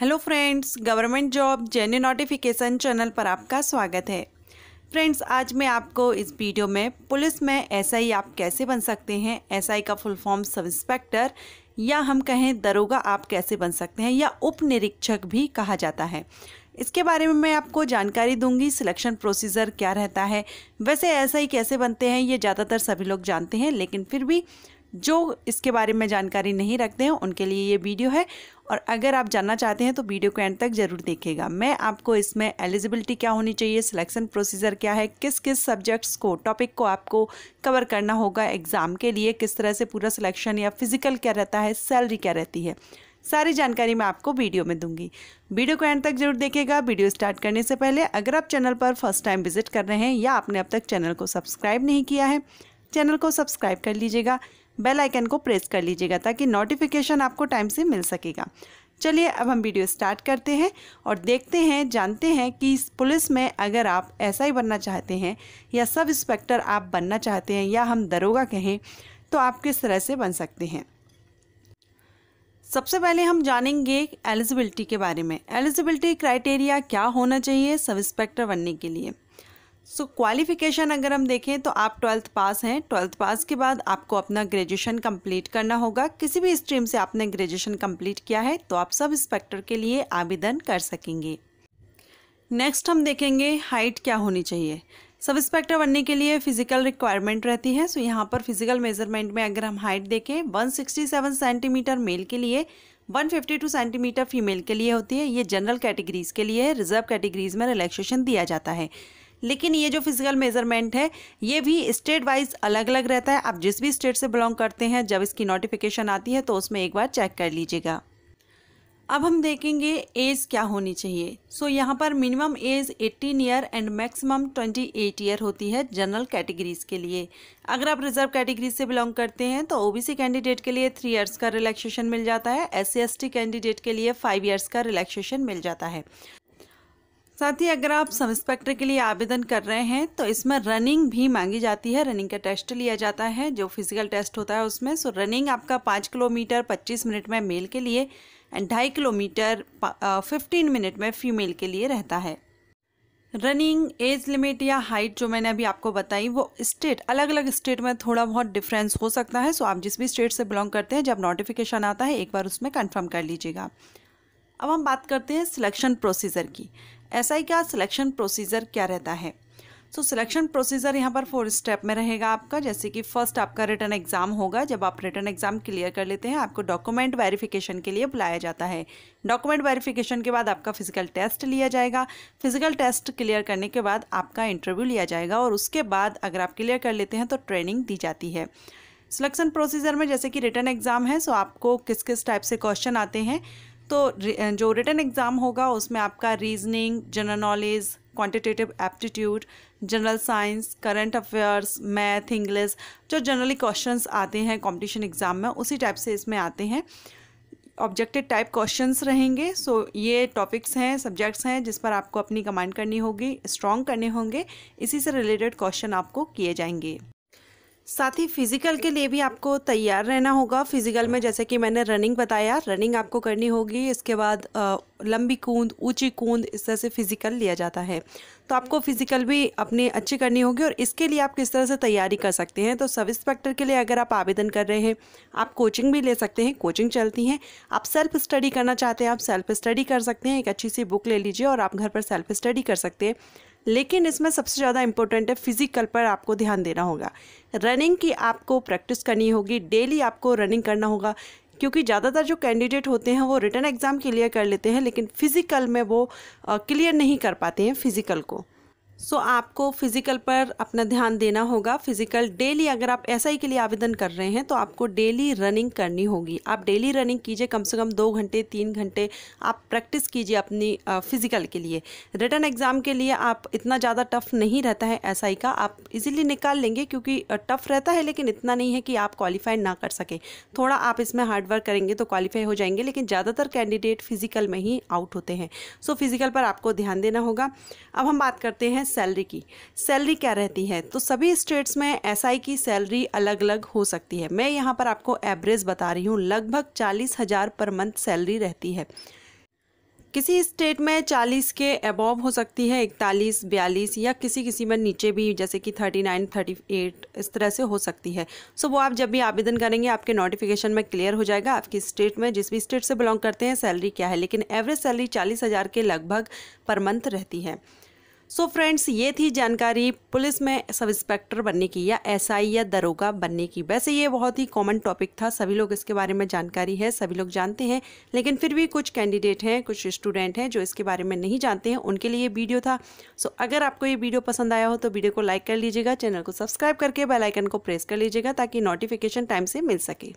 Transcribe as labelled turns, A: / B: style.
A: hello friends government job जेन्य notification channel पर आपका स्वागत है फ्रेंड्स आज मैं आपको इस वीडियो में पुलिस में एसआई आप कैसे बन सकते हैं एसआई का फुल फॉर्म सब इंस्पेक्टर या हम कहें दरोगा आप कैसे बन सकते हैं या उप निरीक्षक भी कहा जाता है इसके बारे में मैं आपको जानकारी दूंगी सिलेक्शन प्रोसीजर क्या रहता है वैसे ही कैसे बनते हैं ये ज़्यादातर सभी लोग जानते हैं लेकिन फिर भी जो इसके बारे में जानकारी नहीं रखते हैं उनके लिए ये वीडियो है और अगर आप जानना चाहते हैं तो वीडियो को एंड तक जरूर देखेगा मैं आपको इसमें एलिजिबिलिटी क्या होनी चाहिए सिलेक्शन प्रोसीजर क्या है किस किस सब्जेक्ट्स को टॉपिक को आपको कवर करना होगा एग्ज़ाम के लिए किस तरह से पूरा सिलेक्शन या फिजिकल क्या रहता है सैलरी क्या रहती है सारी जानकारी मैं आपको वीडियो में दूंगी वीडियो को एंड तक जरूर देखेगा वीडियो स्टार्ट करने से पहले अगर आप चैनल पर फर्स्ट टाइम विजिट कर रहे हैं या आपने अब तक चैनल को सब्सक्राइब नहीं किया है चैनल को सब्सक्राइब कर लीजिएगा बेल आइकन को प्रेस कर लीजिएगा ताकि नोटिफिकेशन आपको टाइम से मिल सकेगा चलिए अब हम वीडियो स्टार्ट करते हैं और देखते हैं जानते हैं कि इस पुलिस में अगर आप एसआई बनना चाहते हैं या सब इंस्पेक्टर आप बनना चाहते हैं या हम दरोगा कहें तो आप किस तरह से बन सकते हैं सबसे पहले हम जानेंगे एलिजिबिलिटी के बारे में एलिजिबिलिटी क्राइटेरिया क्या होना चाहिए सब इंस्पेक्टर बनने के लिए सो so, क्वालिफ़िकेशन अगर हम देखें तो आप ट्वेल्थ पास हैं ट्वेल्थ पास के बाद आपको अपना ग्रेजुएशन कंप्लीट करना होगा किसी भी स्ट्रीम से आपने ग्रेजुएशन कंप्लीट किया है तो आप सब इंस्पेक्टर के लिए आवेदन कर सकेंगे नेक्स्ट हम देखेंगे हाइट क्या होनी चाहिए सब इंस्पेक्टर बनने के लिए फिजिकल रिक्वायरमेंट रहती है सो so, यहाँ पर फिजिकल मेजरमेंट में अगर हम हाइट देखें वन सेंटीमीटर मेल के लिए 152 सेंटीमीटर फीमेल के लिए होती है ये जनरल कैटेगरीज के लिए रिजर्व कैटेगरीज में रिलैक्सेशन दिया जाता है लेकिन ये जो फिजिकल मेजरमेंट है ये भी स्टेट वाइज अलग अलग रहता है आप जिस भी स्टेट से बिलोंग करते हैं जब इसकी नोटिफिकेशन आती है तो उसमें एक बार चेक कर लीजिएगा अब हम देखेंगे एज क्या होनी चाहिए सो so, यहाँ पर minimum age 18 year and maximum 28 year होती है जनरल कैटेगरीज के लिए अगर आप रिजर्व कैटेगरीज से बिलोंग करते हैं तो ओबीसी कैंडिडेट के लिए थ्री इयर्स का रिलैक्सेशन मिल जाता है एस सी कैंडिडेट के लिए फाइव इयर्स का रिलैक्सेशन मिल जाता है साथ ही अगर आप सब इंस्पेक्टर के लिए आवेदन कर रहे हैं तो इसमें रनिंग भी मांगी जाती है रनिंग का टेस्ट लिया जाता है जो फिजिकल टेस्ट होता है उसमें सो रनिंग आपका पाँच किलोमीटर पच्चीस मिनट में मेल के लिए एंड ढाई किलोमीटर फिफ्टीन मिनट में फीमेल के लिए रहता है रनिंग एज लिमिट या हाइट जो मैंने अभी आपको बताई वो स्टेट अलग अलग स्टेट में थोड़ा बहुत डिफरेंस हो सकता है सो आप जिस भी स्टेट से बिलोंग करते हैं जब नोटिफिकेशन आता है एक बार उसमें कंफर्म कर लीजिएगा अब हम बात करते हैं सिलेक्शन प्रोसीजर की एस SI का सिलेक्शन प्रोसीजर क्या रहता है सो सिलेक्शन प्रोसीजर यहाँ पर फोर स्टेप में रहेगा आपका जैसे कि फर्स्ट आपका रिटर्न एग्जाम होगा जब आप रिटर्न एग्जाम क्लियर कर लेते हैं आपको डॉक्यूमेंट वेरिफिकेशन के लिए बुलाया जाता है डॉक्यूमेंट वेरिफिकेशन के बाद आपका फिजिकल टेस्ट लिया जाएगा फिजिकल टेस्ट क्लियर करने के बाद आपका इंटरव्यू लिया जाएगा और उसके बाद अगर आप क्लियर कर लेते हैं तो ट्रेनिंग दी जाती है सिलेक्शन प्रोसीजर में जैसे कि रिटर्न एग्जाम है सो आपको किस किस टाइप से क्वेश्चन आते हैं तो जो रिटर्न एग्ज़ाम होगा उसमें आपका reasoning general knowledge quantitative aptitude general science current affairs math English जो जनरली क्वेश्चंस आते हैं कंपटीशन एग्ज़ाम में उसी टाइप से इसमें आते हैं ऑब्जेक्टिव टाइप क्वेश्चंस रहेंगे सो so, ये टॉपिक्स हैं सब्जेक्ट्स हैं जिस पर आपको अपनी कमांड करनी होगी स्ट्रॉन्ग करने होंगे इसी से रिलेटेड क्वेश्चन आपको किए जाएंगे साथ ही फिज़िकल के लिए भी आपको तैयार रहना होगा फिज़िकल में जैसे कि मैंने रनिंग बताया रनिंग आपको करनी होगी इसके बाद लंबी कूद ऊंची कूद इस तरह से फ़िज़िकल लिया जाता है तो आपको फ़िज़िकल भी अपने अच्छी करनी होगी और इसके लिए आप किस तरह से तैयारी कर सकते हैं तो सब इंस्पेक्टर के लिए अगर आप आवेदन कर रहे हैं आप कोचिंग भी ले सकते हैं कोचिंग चलती हैं आप सेल्फ़ स्टडी करना चाहते हैं आप सेल्फ़ स्टडी कर सकते हैं एक अच्छी सी बुक ले लीजिए और आप घर पर सेल्फ़ स्टडी कर सकते हैं लेकिन इसमें सबसे ज़्यादा इम्पोर्टेंट है फिजिकल पर आपको ध्यान देना होगा रनिंग की आपको प्रैक्टिस करनी होगी डेली आपको रनिंग करना होगा क्योंकि ज़्यादातर जो कैंडिडेट होते हैं वो रिटर्न एग्ज़ाम क्लियर कर लेते हैं लेकिन फ़िज़िकल में वो क्लियर नहीं कर पाते हैं फ़िज़िकल को सो आपको फिज़िकल पर अपना ध्यान देना होगा फिज़िकल डेली अगर आप एस के लिए आवेदन कर रहे हैं तो आपको डेली रनिंग करनी होगी आप डेली रनिंग कीजिए कम से कम दो घंटे तीन घंटे आप प्रैक्टिस कीजिए अपनी फ़िज़िकल के लिए रिटर्न एग्ज़ाम के लिए आप इतना ज़्यादा टफ नहीं रहता है एस का आप इजीली निकाल लेंगे क्योंकि टफ़ रहता है लेकिन इतना नहीं है कि आप क्वालिफाई ना कर सकें थोड़ा आप इसमें हार्डवर्क करेंगे तो क्वालिफाई हो जाएंगे लेकिन ज़्यादातर कैंडिडेट फ़िज़िकल में ही आउट होते हैं सो फिज़िकल पर आपको ध्यान देना होगा अब हम बात करते हैं हैं सैलरी की सैलरी क्या रहती है तो सभी स्टेट्स में एसआई की सैलरी अलग अलग हो सकती है मैं यहाँ पर आपको एवरेज बता रही हूँ लगभग चालीस हज़ार पर मंथ सैलरी रहती है किसी स्टेट में 40 के एबॉव हो सकती है 41, 42 या किसी किसी में नीचे भी जैसे कि 39, 38 इस तरह से हो सकती है सो so, वो आप जब भी आवेदन करेंगे आपके नोटिफिकेशन में क्लियर हो जाएगा आपकी स्टेट में जिस भी स्टेट से बिलोंग करते हैं सैलरी क्या है लेकिन एवरेज सैलरी चालीस हज़ार के लगभग पर मंथ रहती है सो so फ्रेंड्स ये थी जानकारी पुलिस में सब इंस्पेक्टर बनने की या एसआई या दरोगा बनने की वैसे ये बहुत ही कॉमन टॉपिक था सभी लोग इसके बारे में जानकारी है सभी लोग जानते हैं लेकिन फिर भी कुछ कैंडिडेट हैं कुछ स्टूडेंट हैं जो इसके बारे में नहीं जानते हैं उनके लिए वीडियो था सो so अगर आपको ये वीडियो पसंद आया हो तो वीडियो को लाइक कर लीजिएगा चैनल को सब्सक्राइब करके बेलाइकन को प्रेस कर लीजिएगा ताकि नोटिफिकेशन टाइम से मिल सके